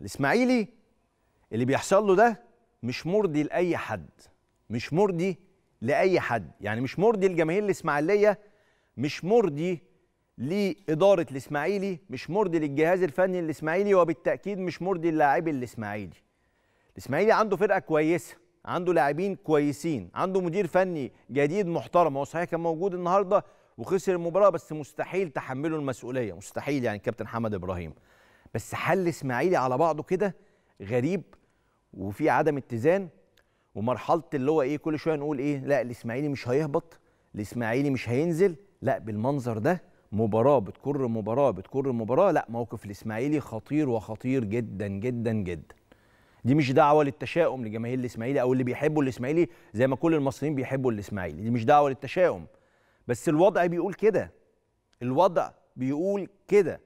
الاسماعيلي اللي بيحصل له ده مش مرضي لاي حد مش مرضي لاي حد يعني مش مرضي لجماهير الاسماعيليه مش مرضي لاداره الاسماعيلي مش مرضي للجهاز الفني الاسماعيلي وبالتاكيد مش مرضي للاعبي الاسماعيلي الاسماعيلي عنده فرقه كويسه عنده لاعبين كويسين عنده مدير فني جديد محترم هو صحيح كان موجود النهارده وخسر المباراه بس مستحيل تحمله المسؤوليه مستحيل يعني كابتن حمد ابراهيم بس حل اسماعيلي على بعضه كده غريب وفي عدم اتزان ومرحله اللي هو ايه كل شويه نقول ايه لا الاسماعيلي مش هيهبط الاسماعيلي مش هينزل لا بالمنظر ده مباراه بتكر مباراه بتكر مباراه لا موقف الاسماعيلي خطير وخطير جدا جدا جدا دي مش دعوه للتشاؤم لجماهير الاسماعيلي او اللي بيحبوا الاسماعيلي زي ما كل المصريين بيحبوا الاسماعيلي دي مش دعوه للتشاؤم بس الوضع بيقول كده الوضع بيقول كده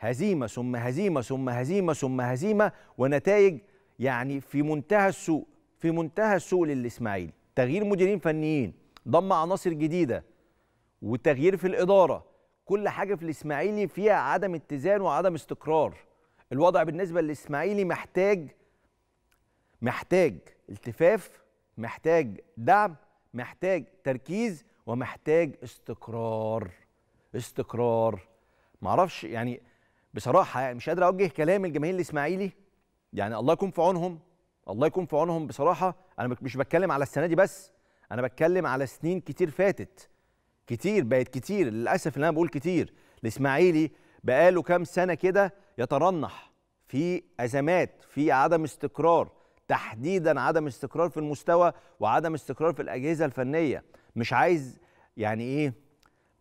هزيمه ثم هزيمه ثم هزيمه ثم هزيمه ونتائج يعني في منتهى السوء في منتهى السوء للاسماعيلي تغيير مديرين فنيين ضم عناصر جديده وتغيير في الاداره كل حاجه في الاسماعيلي فيها عدم اتزان وعدم استقرار الوضع بالنسبه للاسماعيلي محتاج محتاج التفاف محتاج دعم محتاج تركيز ومحتاج استقرار استقرار معرفش يعني بصراحه يعني مش قادر اوجه كلام الجماهير الاسماعيلي يعني الله يكون في عونهم الله يكون في عونهم بصراحه انا مش بتكلم على السنه دي بس انا بتكلم على سنين كتير فاتت كتير بقت كتير للاسف اللي انا بقول كتير الاسماعيلي بقاله كام سنه كده يترنح في ازمات في عدم استقرار تحديدا عدم استقرار في المستوى وعدم استقرار في الاجهزه الفنيه مش عايز يعني ايه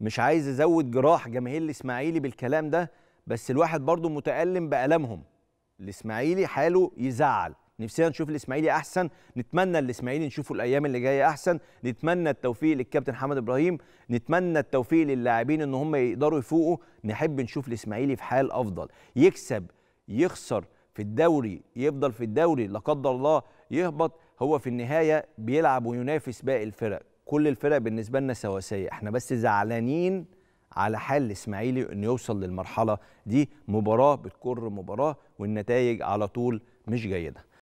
مش عايز ازود جراح جماهير الاسماعيلي بالكلام ده بس الواحد برضه متألم بألمهم الإسماعيلي حاله يزعل نفسنا نشوف الاسماعيلي احسن نتمنى الاسماعيلي نشوفه الايام اللي جايه احسن نتمنى التوفيق للكابتن حمد ابراهيم نتمنى التوفيق للاعبين ان هم يقدروا يفوقوا نحب نشوف الاسماعيلي في حال افضل يكسب يخسر في الدوري يفضل في الدوري لا قدر الله يهبط هو في النهايه بيلعب وينافس باقي الفرق كل الفرق بالنسبه لنا سواسيه احنا بس زعلانين على حال الاسماعيلي انه يوصل للمرحله دي مباراه بتكر مباراه والنتائج على طول مش جيده